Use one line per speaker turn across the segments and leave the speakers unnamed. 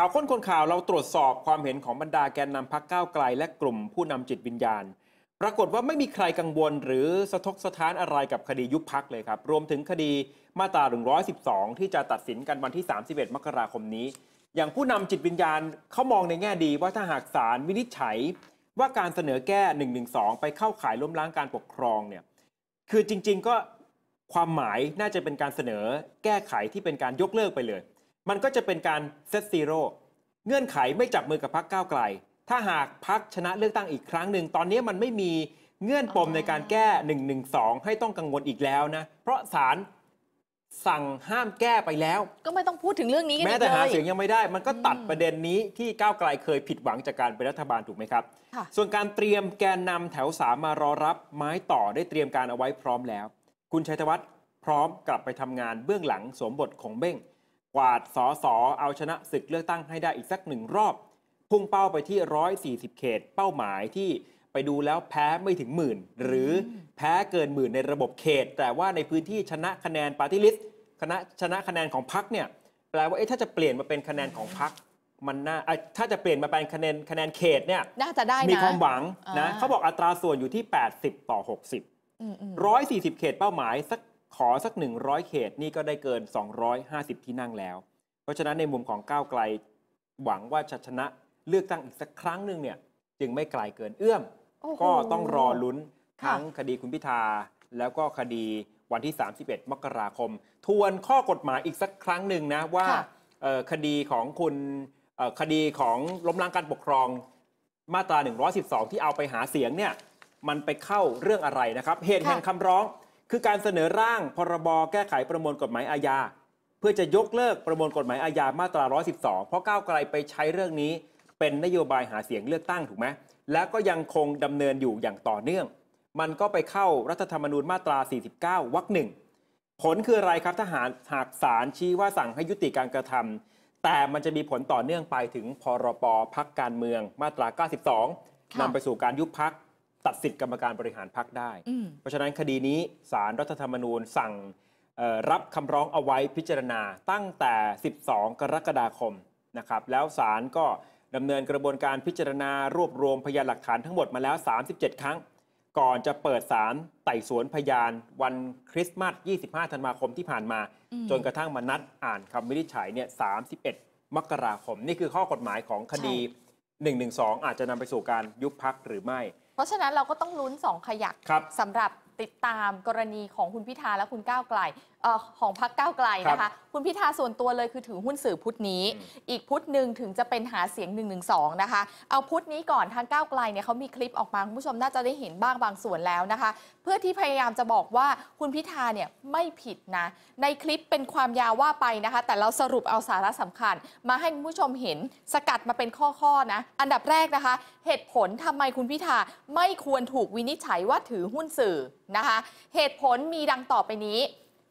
ข่าวค้นคนข่าวเราตรวจสอบความเห็นของบรรดาแกนนำพักก้าวไกลและกลุ่มผู้นำจิตวิญญาณ ปรากฏว่าไม่มีใครกังวลหรือสะทกสะท้านอะไรกับคดียุบพักเลยครับ รวมถึงคดีมาตรา112 ที่จะตัดสินกันวันที่ 31 มกราคมนี้ อย่างผู้นำจิตวิญญาณเขามองในแง่ดีว่าถ้าหากศาลวินิจฉัย ว่าการเสนอแก้ 112 ไปเข้าข่ายล้มล้างการปกครองเนี่ยคือจริงๆก็ความหมายน่าจะเป็นการเสนอแก้ไขที่เป็นการยกเลิกไปเลยมันก็จะเป็นการเซตซีโร่เงื่อนไขไม่จับมือกับพักก้าวไกล ถ้าหากพักชนะเลือกตั้งอีกครั้งหนึ่ง ตอนนี้มันไม่มีเงื่อนปมในการแก้1นึให้ต้องกังวลอีกแล้วนะ เพราะศาลสั่งห้ามแก้ไปแล้ว
ก็ไม่ต้องพูดถึงเรื่องนี้แม้แต่หาเสียง
ยังไม่ได้ มันก็ตัดประเด็นนี้ที่ก้าวไกลเคยผิดหวังจากการเป็นรัฐบาลถูกไหมครับส่วนการเตรียมแกนนำแถวสามมารอรับไม้ต่อได้เตรียมการเอาไว้พร้อมแล้ว คุณชัยธวัฒน์พร้อมกลับไปทำงานเบื้องหลังสมบทของเบ้งวาดสอสอเอาชนะศึกเลือกตั้งให้ได้อีกสักหนึ่งรอบพุ่งเป้าไปที่140เขตเป้าหมายที่ไปดูแล้วแพ้ไม่ถึงหมื่น หรือแพ้เกินหมื่นในระบบเขต แต่ว่าในพื้นที่ชนะคะแนนปาร์ตี้ลิสต์คณะชนะคะแนนของพักเนี่ยแปลว่าเอ๊ะถ้าจะเปลี่ยนมาเป็นคะแนนของพักมันน่าถ้าจะเปลี่ยนมาเป็นคะแนนคะแนนเขตเนี่ย
น่าจะได้มีความหว
ังนะเขาบอกอัตราส่วนอยู่ที่ 80 ต่อ 60 140 เขตเป้าหมายสักขอสัก 100 เขตนี่ก็ได้เกิน 250 ที่นั่งแล้ว เพราะฉะนั้นในมุมของก้าวไกลหวังว่าจะชนะเลือกตั้งอีกสักครั้งหนึ่งเนี่ยจึงไม่ไกลเกินเอื้อม ก็ต้องรอลุ้น ทั้งคดีคุณพิธาแล้วก็คดีวันที่ 31 มกราคม ทวนข้อกฎหมายอีกสักครั้งหนึ่งนะ ว่าคดีของคุณคดีของล้มล้างการปกครองมาตรา112 ที่เอาไปหาเสียงเนี่ยมันไปเข้าเรื่องอะไรนะครับเหตุแห่งคำร้องคือการเสนอร่าง พรบ แก้ไขประมวลกฎหมายอาญา เพื่อจะยกเลิกประมวลกฎหมายอาญามาตรา 112 เพราะก้าวไกลไปใช้เรื่องนี้ เป็นนโยบายหาเสียงเลือกตั้ง ถูกไหมแล้วก็ยังคงดำเนินอยู่อย่างต่อเนื่อง มันก็ไปเข้ารัฐธรรมนูญมาตรา 49 วรรคหนึ่งผลคืออะไรครับถ้าหารหากศาลชี้ว่าสั่งให้ยุติการกระทำ แต่มันจะมีผลต่อเนื่องไปถึงพรปพักการเมืองมาตรา 92 นำไปสู่การยุบพักตัดสิทธิกรรมการบริหารพักได้ เพราะฉะนั้นคดีนี้สารรัฐธรรมนูญสั่งรับคำร้องเอาไว้พิจารณาตั้งแต่ 12 กรกฎาคมนะครับ แล้วสารก็ดำเนินกระบวนการพิจารณา รวบรวมพยานหลักฐานทั้งหมดมาแล้ว 37 ครั้ง ก่อนจะเปิดสารไต่สวนพยาน วันคริสต์มาส25ธันวาคมที่ผ่านมา จนกระทั่งมานัดอ่านคำวินิจฉัยเนี่ย31 มกราคมนี่คือข้อกฎหมายของคดี112อาจจะนำไปสู่การยุบพักหรือไม่
เพราะฉะนั้นเราก็ต้องลุ้น 2 ขยักสำหรับติดตามกรณีของคุณพิธาและคุณก้าวไกลของพรรคก้าวไกลนะคะ คุณพิธาส่วนตัวเลยคือถือหุ้นสื่อพุทธนี้ อีกพุทธหนึ่งถึงจะเป็นหาเสียง1นึนะคะ เอาพุทธนี้ก่อน ทางก้าวไกลเนี่ยเขามีคลิปออกมาคุณผู้ชมน่าจะได้เห็นบ้างบางส่วนแล้วนะคะ เพื่อที่พยายามจะบอกว่าคุณพิธาเนี่ยไม่ผิดนะ ในคลิปเป็นความยาวว่าไปนะคะ แต่เราสรุปเอาสาระสำคัญ มาให้คุณผู้ชมเห็นสกัดมาเป็นข้อๆนะ อันดับแรกนะคะ เหตุผลทำไมคุณพิธาไม่ควรถูกวินิจฉัยว่าถือหุ้นสื่อนะคะ เหตุผลมีดังต่อไปนี้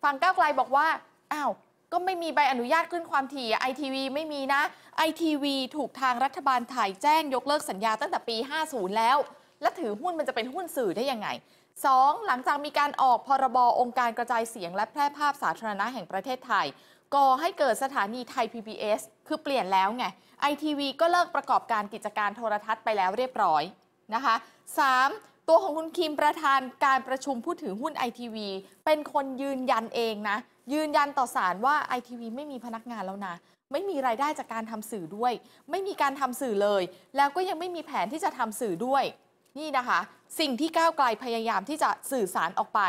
ฝั่งก้าวไกลบอกว่า อ้าว ก็ไม่มีใบอนุญาตขึ้นความถี่ไอทีวีไม่มีนะ ไอทีวีถูกทางรัฐบาลถ่ายแจ้งยกเลิกสัญญาตั้งแต่ปี 50 แล้ว และถือหุ้นมันจะเป็นหุ้นสื่อได้ยังไง 2. หลังจากมีการออกพรบองค์การกระจายเสียงและแพร่ภาพสาธารณะแห่งประเทศไทยก่อให้เกิดสถานีไทย PBS คือเปลี่ยนแล้วไง ไอทีวีก็เลิกประกอบการกิจการโทรทัศน์ไปแล้วเรียบร้อยนะคะ 3. ตัวของคุณคิมประธานการประชุมผู้ถือหุ้นไอทีวี เป็นคนยืนยันเองนะ ยืนยันต่อสารว่าไอทีวีไม่มีพนักงานแล้วนะ ไม่มีรายได้จากการทำสื่อด้วย ไม่มีการทำสื่อเลย แล้วก็ยังไม่มีแผนที่จะทำสื่อด้วย นี่นะคะ สิ่งที่ก้าวไกลพยายามที่จะสื่อสารออกไป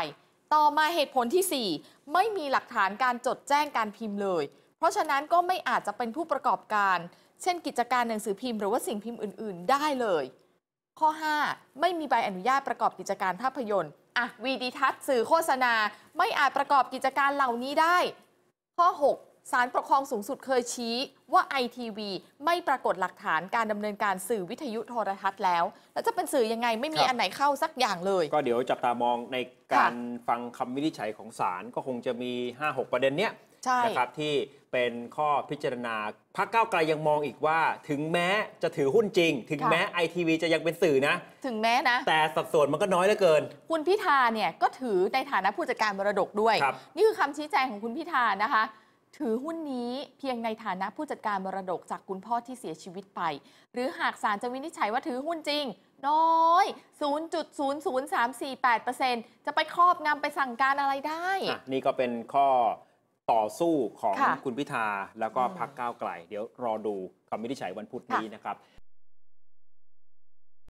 ต่อมาเหตุผลที่ 4 ไม่มีหลักฐานการจดแจ้งการพิมพ์เลย เพราะฉะนั้นก็ไม่อาจจะเป็นผู้ประกอบการ เช่นกิจการหนังสือพิมพ์ หรือว่าสิ่งพิมพ์อื่น ๆ ได้เลยข้อ 5 ไม่มีใบอนุญาตประกอบกิจการภาพยนตร์ อ่ะ วีดีทัศน์สื่อโฆษณาไม่อาจประกอบกิจการเหล่านี้ได้ ข้อ 6ศาลปกครองสูงสุดเคยชี้ว่าไอทีวีไม่ปรากฏหลักฐานการดำเนินการสื่อวิทยุโทรทัศน์แล้ว แล้วจะเป็นสื่อยังไงไม่มีอันไหนเข้าสักอย่าง
เลย ก็เดี๋ยวจับตามองในการฟังคำวินิจฉัยของศาลก็คงจะมี 5-6 ประเด็นเนี้ยนะครับที่เป็นข้อพิจารณาพักเก้าไกลยังมองอีกว่า ถึงแม้จะถือหุ้นจริง ถึงแม้ไอทีวีจะยังเป็นสื่อนะ
ถึงแม้นะ แต่
สัดส่วนมันก็น้อยเหลือเกิน
คุณพิธาเนี่ยก็ถือในฐานะผู้จัดการมรดกด้วยนี่คือคำชี้แจงของคุณพิธานะคะถือหุ้นนี้เพียงในฐานะผู้จัดการมรดกจากคุณพ่อที่เสียชีวิตไป หรือหากศาลจะวินิจฉัยว่าถือหุ้นจริง น้อย 0.00348%จะไปครอบงำไปสั่งการอะไรได้
นี่ก็เป็นข้อต่อสู้ของคุณพิธา แล้วก็พักก้าวไกล เดี๋ยวรอดูคำวินิจฉัยวันพุธนี้นะครับ